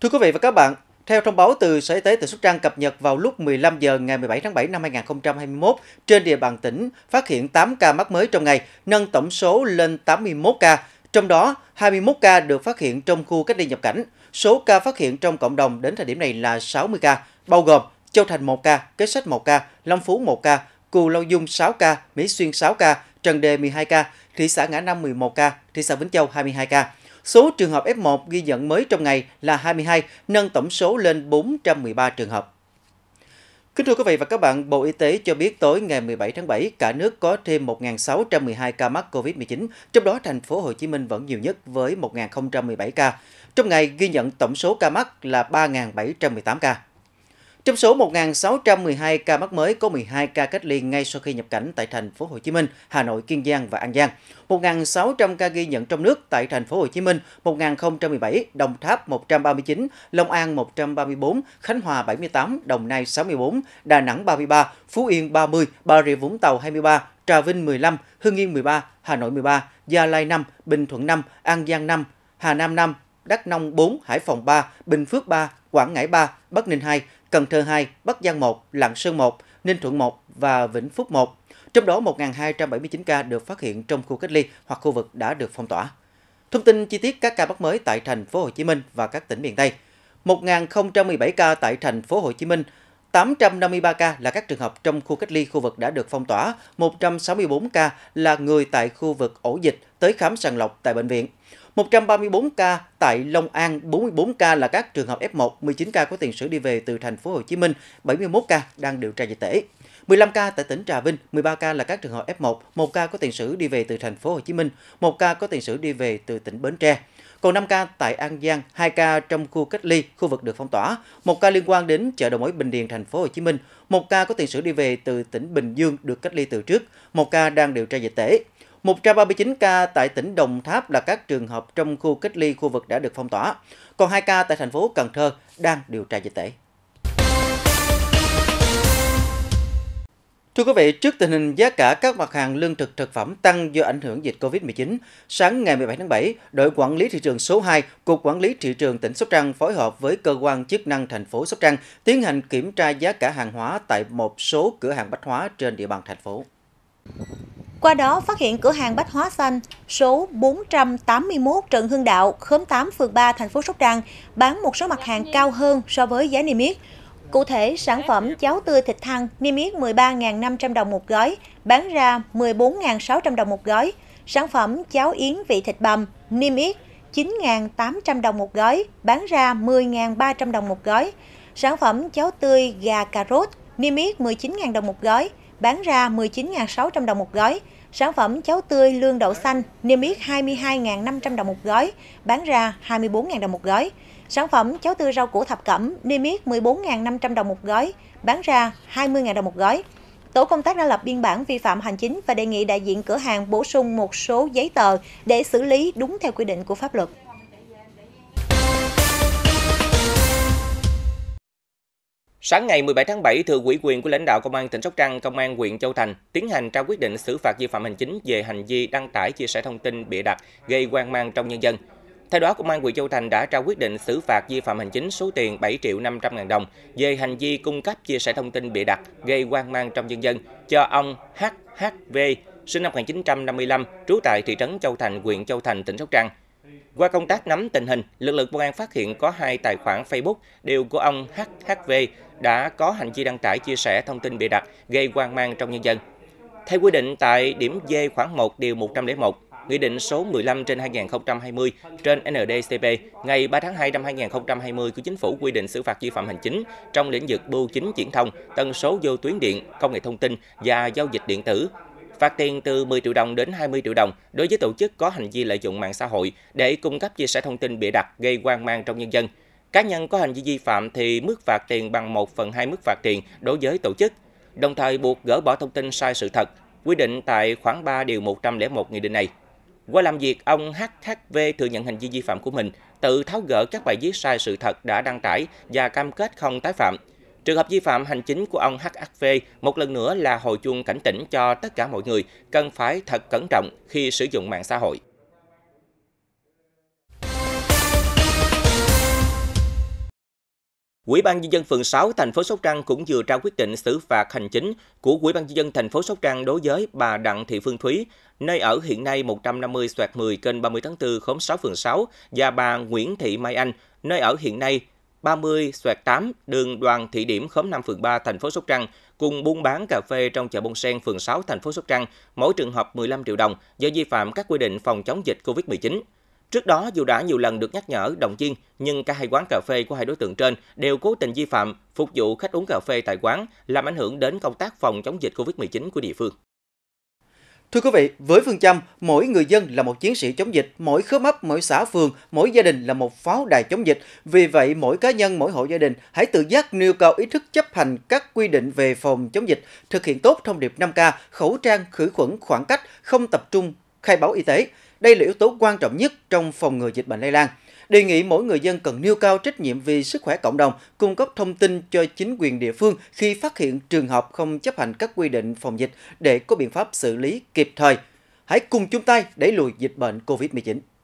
Thưa quý vị và các bạn, theo thông báo từ Sở Y tế tỉnh Sóc Trăng cập nhật vào lúc 15 giờ ngày 17 tháng 7 năm 2021, trên địa bàn tỉnh phát hiện 8 ca mắc mới trong ngày, nâng tổng số lên 81 ca. Trong đó, 21 ca được phát hiện trong khu cách ly nhập cảnh. Số ca phát hiện trong cộng đồng đến thời điểm này là 60 ca, bao gồm Châu Thành 1 ca, Kế Sách 1 ca, Long Phú 1 ca, Cù Lâu Dung 6 ca, Mỹ Xuyên 6 ca, Trần Đề 12 ca, thị xã Ngã Năm 11 ca, thị xã Vĩnh Châu 22 ca. Số trường hợp F1 ghi nhận mới trong ngày là 22, nâng tổng số lên 413 trường hợp. Kính thưa quý vị và các bạn, Bộ Y tế cho biết tối ngày 17 tháng 7, cả nước có thêm 1.612 ca mắc COVID-19, trong đó thành phố Hồ Chí Minh vẫn nhiều nhất với 1.017 ca. Trong ngày ghi nhận tổng số ca mắc là 3.718 ca. Trong số 1.612 ca mắc mới có 12 ca cách ly ngay sau khi nhập cảnh tại thành phố Hồ Chí Minh, Hà Nội, Kiên Giang và An Giang. 1.600 ca ghi nhận trong nước tại thành phố Hồ Chí Minh, 1.017, Đồng Tháp 139, Long An 134, Khánh Hòa 78, Đồng Nai 64, Đà Nẵng 33, Phú Yên 30, Bà Rịa Vũng Tàu 23, Trà Vinh 15, Hưng Yên 13, Hà Nội 13, Gia Lai 5, Bình Thuận 5, An Giang 5, Hà Nam 5, Đắk Nông 4, Hải Phòng 3, Bình Phước 3, Quảng Ngãi 3, Bắc Ninh 2, Cần Thơ 2, Bắc Giang 1, Lạng Sơn 1, Ninh Thuận 1 và Vĩnh Phúc 1. Trong đó 1.279 ca được phát hiện trong khu cách ly hoặc khu vực đã được phong tỏa. Thông tin chi tiết các ca mắc mới tại thành phố Hồ Chí Minh và các tỉnh miền Tây. 1.017 ca tại thành phố Hồ Chí Minh, 853 ca là các trường hợp trong khu cách ly khu vực đã được phong tỏa, 164 ca là người tại khu vực ổ dịch tới khám sàng lọc tại bệnh viện. 134 ca tại Long An, 44 ca là các trường hợp F1, 19 ca có tiền sử đi về từ thành phố Hồ Chí Minh, 71 ca đang điều tra dịch tễ. 15 ca tại tỉnh Trà Vinh, 13 ca là các trường hợp F1, 1 ca có tiền sử đi về từ thành phố Hồ Chí Minh, 1 ca có tiền sử đi về từ tỉnh Bến Tre. Còn 5 ca tại An Giang, 2 ca trong khu cách ly, khu vực được phong tỏa, 1 ca liên quan đến chợ đầu mối Bình Điền thành phố Hồ Chí Minh, 1 ca có tiền sử đi về từ tỉnh Bình Dương được cách ly từ trước, 1 ca đang điều tra dịch tễ. 139 ca tại tỉnh Đồng Tháp là các trường hợp trong khu cách ly khu vực đã được phong tỏa, còn 2 ca tại thành phố Cần Thơ đang điều tra dịch tễ. Thưa quý vị, trước tình hình giá cả các mặt hàng lương thực thực phẩm tăng do ảnh hưởng dịch COVID-19, sáng ngày 17 tháng 7, đội quản lý thị trường số 2, Cục Quản lý thị trường tỉnh Sóc Trăng phối hợp với cơ quan chức năng thành phố Sóc Trăng tiến hành kiểm tra giá cả hàng hóa tại một số cửa hàng bách hóa trên địa bàn thành phố. Qua đó phát hiện cửa hàng bách hóa xanh số 481 Trần Hưng Đạo, khóm 8 phường 3 thành phố Sóc Trăng bán một số mặt hàng cao hơn so với giá niêm yết. Cụ thể, sản phẩm cháo tươi thịt thăng niêm yết 13.500 đồng một gói, bán ra 14.600 đồng một gói. Sản phẩm cháo yến vị thịt bằm niêm yết 9.800 đồng một gói, bán ra 10.300 đồng một gói. Sản phẩm cháo tươi gà cà rốt niêm yết 19.000 đồng một gói, bán ra 19.600 đồng một gói. Sản phẩm cháo tươi lương đậu xanh niêm yết 22.500 đồng một gói, bán ra 24.000 đồng một gói. Sản phẩm cháo tươi rau củ thập cẩm niêm yết 14.500 đồng một gói, bán ra 20.000 đồng một gói. Tổ công tác đã lập biên bản vi phạm hành chính và đề nghị đại diện cửa hàng bổ sung một số giấy tờ để xử lý đúng theo quy định của pháp luật. Sáng ngày 17 tháng 7, thừa ủy quyền của lãnh đạo Công an tỉnh Sóc Trăng, Công an huyện Châu Thành tiến hành trao quyết định xử phạt vi phạm hành chính về hành vi đăng tải chia sẻ thông tin bịa đặt gây hoang mang trong nhân dân theo đó, Công an huyện Châu Thành đã ra quyết định xử phạt vi phạm hành chính số tiền 7 triệu 500 ngàn đồng về hành vi cung cấp chia sẻ thông tin bịa đặt gây hoang mang trong nhân dân cho ông HHV, sinh năm 1955, trú tại thị trấn Châu Thành, huyện Châu Thành, tỉnh Sóc Trăng. Qua công tác nắm tình hình, lực lượng công an phát hiện có hai tài khoản Facebook đều của ông HHV đã có hành vi đăng tải chia sẻ thông tin bịa đặt gây hoang mang trong nhân dân. Theo quy định tại điểm D khoảng 1 điều 101 Nghị định số 15 trên 2020 trên NDCP ngày 3 tháng 2 năm 2020 của Chính phủ quy định xử phạt vi phạm hành chính trong lĩnh vực bưu chính viễn thông, tần số vô tuyến điện, công nghệ thông tin và giao dịch điện tử phạt tiền từ 10 triệu đồng đến 20 triệu đồng đối với tổ chức có hành vi lợi dụng mạng xã hội để cung cấp chia sẻ thông tin bịa đặt gây hoang mang trong nhân dân. Cá nhân có hành vi vi phạm thì mức phạt tiền bằng 1 phần 2 mức phạt tiền đối với tổ chức, đồng thời buộc gỡ bỏ thông tin sai sự thật, quy định tại khoảng 3 điều 101 nghị định này. Qua làm việc, ông HHV thừa nhận hành vi vi phạm của mình, tự tháo gỡ các bài viết sai sự thật đã đăng tải và cam kết không tái phạm. Trường hợp vi phạm hành chính của ông HHV một lần nữa là hồi chuông cảnh tỉnh cho tất cả mọi người cần phải thật cẩn trọng khi sử dụng mạng xã hội. Ủy ban nhân dân phường 6 thành phố Sóc Trăng cũng vừa ra quyết định xử phạt hành chính của Ủy ban nhân dân thành phố Sóc Trăng đối với bà Đặng Thị Phương Thúy, nơi ở hiện nay 150 xoẹt 10 kênh 30 tháng 4 khóm 6 phường 6 và bà Nguyễn Thị Mai Anh, nơi ở hiện nay 30 xoẹt 8 đường Đoàn Thị Điểm khóm 5 phường 3 thành phố Sóc Trăng cùng buôn bán cà phê trong chợ Bông Sen phường 6 thành phố Sóc Trăng, mỗi trường hợp 15 triệu đồng do vi phạm các quy định phòng chống dịch COVID-19. Trước đó, dù đã nhiều lần được nhắc nhở, động viên, nhưng cả hai quán cà phê của hai đối tượng trên đều cố tình vi phạm, phục vụ khách uống cà phê tại quán, làm ảnh hưởng đến công tác phòng chống dịch COVID-19 của địa phương. Thưa quý vị, với phương châm mỗi người dân là một chiến sĩ chống dịch, mỗi khớp ấp, mỗi xã phường, mỗi gia đình là một pháo đài chống dịch. Vì vậy, mỗi cá nhân, mỗi hộ gia đình hãy tự giác nêu cao ý thức chấp hành các quy định về phòng chống dịch, thực hiện tốt thông điệp 5K, khẩu trang, khử khuẩn, khoảng cách, không tập trung, khai báo y tế. Đây là yếu tố quan trọng nhất trong phòng ngừa dịch bệnh lây lan. Đề nghị mỗi người dân cần nêu cao trách nhiệm vì sức khỏe cộng đồng, cung cấp thông tin cho chính quyền địa phương khi phát hiện trường hợp không chấp hành các quy định phòng dịch để có biện pháp xử lý kịp thời. Hãy cùng chung tay đẩy lùi dịch bệnh COVID-19.